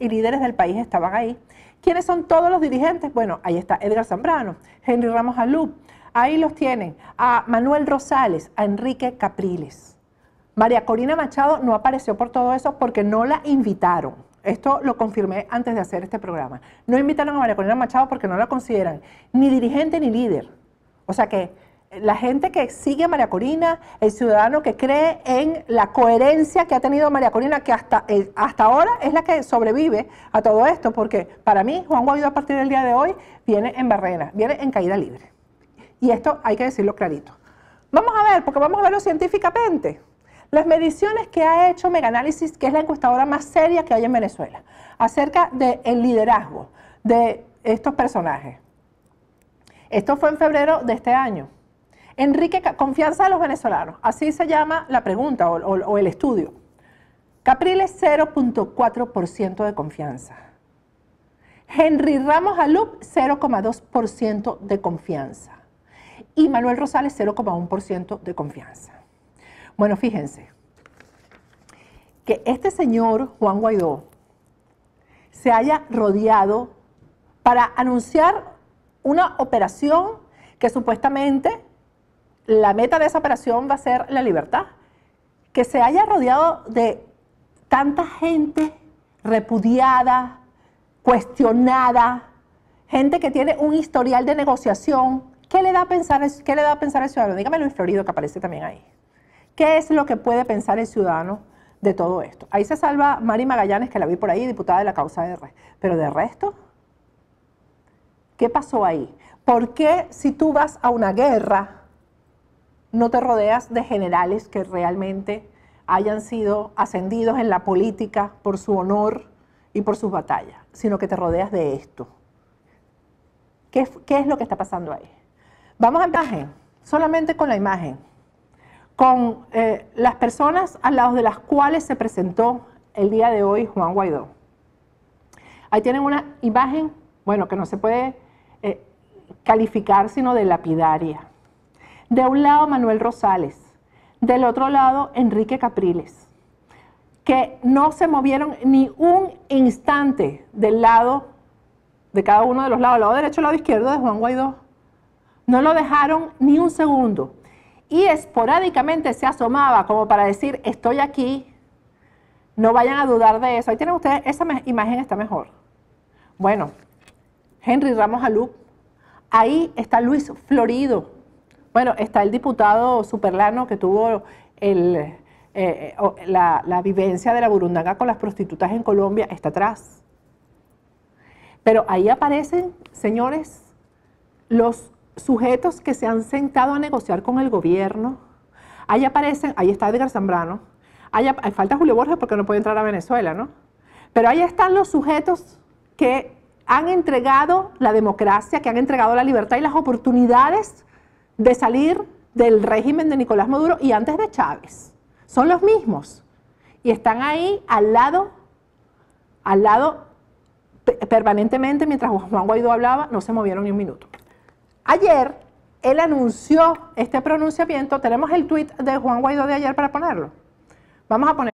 y líderes del país estaban ahí. ¿Quiénes son todos los dirigentes? Bueno, ahí está Edgar Zambrano, Henry Ramos Alú, ahí los tienen, a Manuel Rosales, a Enrique Capriles. María Corina Machado no apareció por todo eso porque no la invitaron. Esto lo confirmé antes de hacer este programa. No invitaron a María Corina Machado porque no la consideran ni dirigente ni líder. O sea que la gente que sigue a María Corina, el ciudadano que cree en la coherencia que ha tenido María Corina, que hasta, eh, hasta ahora es la que sobrevive a todo esto, porque para mí Juan Guaidó a partir del día de hoy viene en barrera, viene en caída libre. Y esto hay que decirlo clarito. Vamos a ver, porque vamos a verlo científicamente. Las mediciones que ha hecho Meganálisis, que es la encuestadora más seria que hay en Venezuela, acerca del liderazgo de estos personajes. Esto fue en febrero de este año. Enrique, confianza de los venezolanos, así se llama la pregunta o, el estudio. Capriles 0.4% de confianza. Henry Ramos Alup 0.2% de confianza. Y Manuel Rosales 0.1% de confianza. Bueno, fíjense que este señor Juan Guaidó se haya rodeado para anunciar una operación que supuestamente la meta de esa operación va a ser la libertad. Que se haya rodeado de tanta gente repudiada, cuestionada, gente que tiene un historial de negociación. ¿Qué le da a pensar, qué le da pensar al ciudadano? Dígame en Florido, que aparece también ahí. ¿Qué es lo que puede pensar el ciudadano de todo esto? Ahí se salva Mari Magallanes, que la vi por ahí, diputada de la causa de Rey. Pero de resto, ¿qué pasó ahí? ¿Por qué si tú vas a una guerra no te rodeas de generales que realmente hayan sido ascendidos en la política por su honor y por sus batallas, sino que te rodeas de esto. ¿Qué, es lo que está pasando ahí? Vamos a imagen, solamente con la imagen, con eh, las personas al lado de las cuales se presentó el día de hoy Juan Guaidó. Ahí tienen una imagen, bueno, que no se puede eh, calificar sino de lapidaria de un lado Manuel Rosales, del otro lado Enrique Capriles, que no se movieron ni un instante del lado, de cada uno de los lados, lado derecho, lado izquierdo de Juan Guaidó. No lo dejaron ni un segundo. Y esporádicamente se asomaba como para decir, estoy aquí, no vayan a dudar de eso. Ahí tienen ustedes, esa imagen está mejor. Bueno, Henry Ramos Alú, ahí está Luis Florido, bueno, está el diputado Superlano que tuvo eh, la, vivencia de la burundanga con las prostitutas en Colombia, está atrás. Pero ahí aparecen, señores, los sujetos que se han sentado a negociar con el gobierno. Ahí aparecen, ahí está Edgar Zambrano. Ahí, falta Julio Borges porque no puede entrar a Venezuela, ¿no? Pero ahí están los sujetos que han entregado la democracia, que han entregado la libertad y las oportunidades de salir del régimen de Nicolás Maduro y antes de Chávez. Son los mismos. Y están ahí al lado, al lado permanentemente, mientras Juan Guaidó hablaba, no se movieron ni un minuto. Ayer él anunció este pronunciamiento, tenemos el tweet de Juan Guaidó de ayer para ponerlo. Vamos a poner.